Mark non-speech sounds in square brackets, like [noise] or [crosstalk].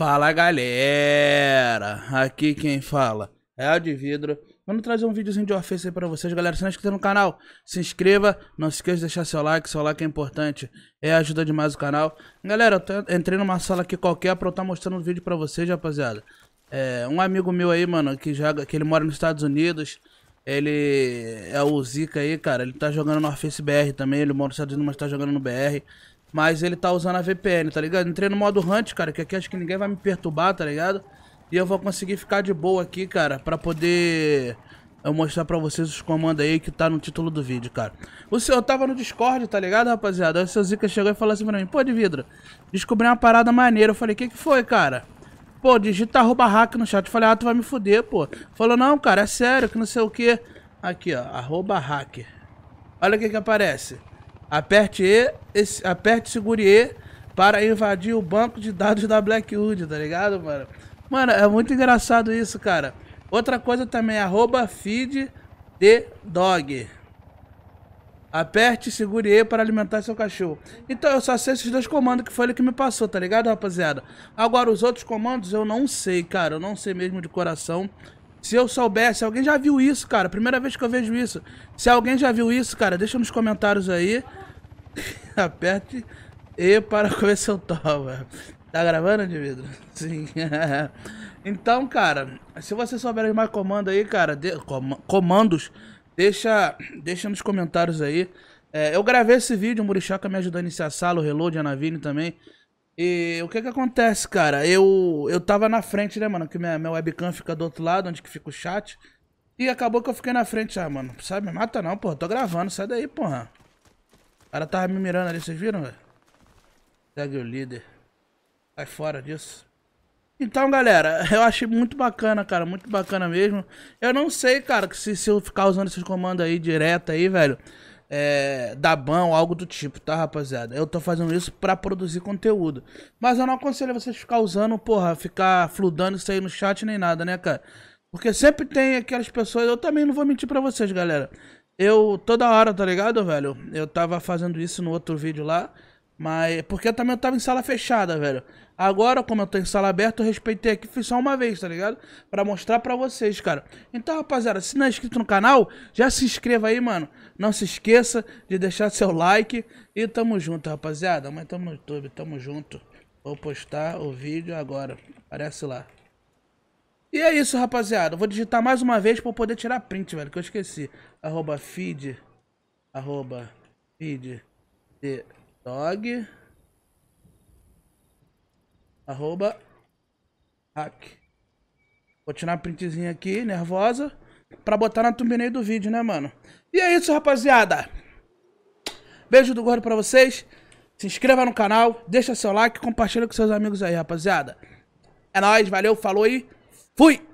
Fala galera, aqui quem fala é o de vidro. Vamos trazer um videozinho de Warface aí pra vocês, galera. Se não é inscrito no canal, se inscreva. Não se esqueça de deixar seu like, seu like é importante. É, ajuda demais o canal. Galera, eu tô, entrei numa sala aqui qualquer pra eu estar tá mostrando um vídeo pra vocês, rapaziada. É, um amigo meu aí, mano, que, joga, que ele mora nos Estados Unidos. Ele é o Zika aí, cara. Ele tá jogando no Warface BR também. Ele mora nos Estados Unidos, mas tá jogando no BR. Mas ele tá usando a VPN, tá ligado? Entrei no modo Hunt, cara, que aqui acho que ninguém vai me perturbar, tá ligado? E eu vou conseguir ficar de boa aqui, cara, pra poder eu mostrar pra vocês os comandos aí que tá no título do vídeo, cara. O seu, tava no Discord, tá ligado, rapaziada? Aí o seu Zica chegou e falou assim pra mim, pô, de vidro, descobri uma parada maneira. Eu falei, que que foi, cara? Pô, digita arroba hack no chat. Eu falei, ah, tu vai me fuder, pô. Falou, não, cara, é sério, que não sei o que. Aqui, ó, arroba hack. Olha o que que aparece. Aperte E, esse, aperte segure E para invadir o banco de dados da Blackwood, tá ligado, mano? Mano, é muito engraçado isso, cara. Outra coisa também, arroba feed de dog. Aperte segure E para alimentar seu cachorro. Então eu só sei esses dois comandos que foi ele que me passou, tá ligado, rapaziada? Agora os outros comandos eu não sei, cara. Eu não sei mesmo de coração. Se eu soubesse, alguém já viu isso, cara. Primeira vez que eu vejo isso. Se alguém já viu isso, cara, deixa nos comentários aí. [laughs] Aperte E para [laughs] comer seu toba Tá gravando, de vidro? [laughs] Sim. então, cara, se você souber mais comando aí, cara, de... Com... comandos, deixa, deixa nos comentários aí. É, eu gravei esse vídeo, o Murixaca tá me ajudou a iniciar a sala, o Reload, a Navine também. E o que que acontece, cara? Eu, eu tava na frente, né, mano? Que minha, minha webcam fica do outro lado, onde que fica o chat. E acabou que eu fiquei na frente, ah, mano. Sabe, me mata não, porra. Tô gravando, sai daí, porra. O cara tava me mirando ali, vocês viram, velho? Segue o líder. Sai fora disso. Então, galera, [laughs] eu achei muito bacana, cara. Muito bacana mesmo. Eu não sei, cara, que se, se eu ficar usando esses comandos aí direto aí, velho é, da ban ou algo do tipo, tá, rapaziada? Eu tô fazendo isso pra produzir conteúdo. Mas eu não aconselho vocês ficar usando, porra, ficar fludando isso aí no chat nem nada, né, cara? Porque sempre tem aquelas pessoas. Eu também não vou mentir pra vocês, galera. Eu, toda hora, tá ligado, velho? Eu tava fazendo isso no outro vídeo lá. Mas. Porque eu também tava em sala fechada, velho. Agora, como eu tô em sala aberta, eu respeitei aqui, fiz só uma vez, tá ligado? Pra mostrar pra vocês, cara. Então, rapaziada, se não é inscrito no canal, já se inscreva aí, mano. Não se esqueça de deixar seu like. E tamo junto, rapaziada. Mas tamo no YouTube, tamo junto. Vou postar o vídeo agora. Aparece lá. E é isso, rapaziada. vou digitar mais uma vez pra eu poder tirar print, velho, que eu esqueci. Arroba feed. Arroba feed. De dog arroba hack. Vou tirar uma printzinha aqui, nervosa, pra botar na thumbnail do vídeo, né, mano? E é isso, rapaziada. Beijo do gordo pra vocês. Se inscreva no canal, deixa seu like, compartilha com seus amigos aí, rapaziada. É nóis, valeu, falou e fui!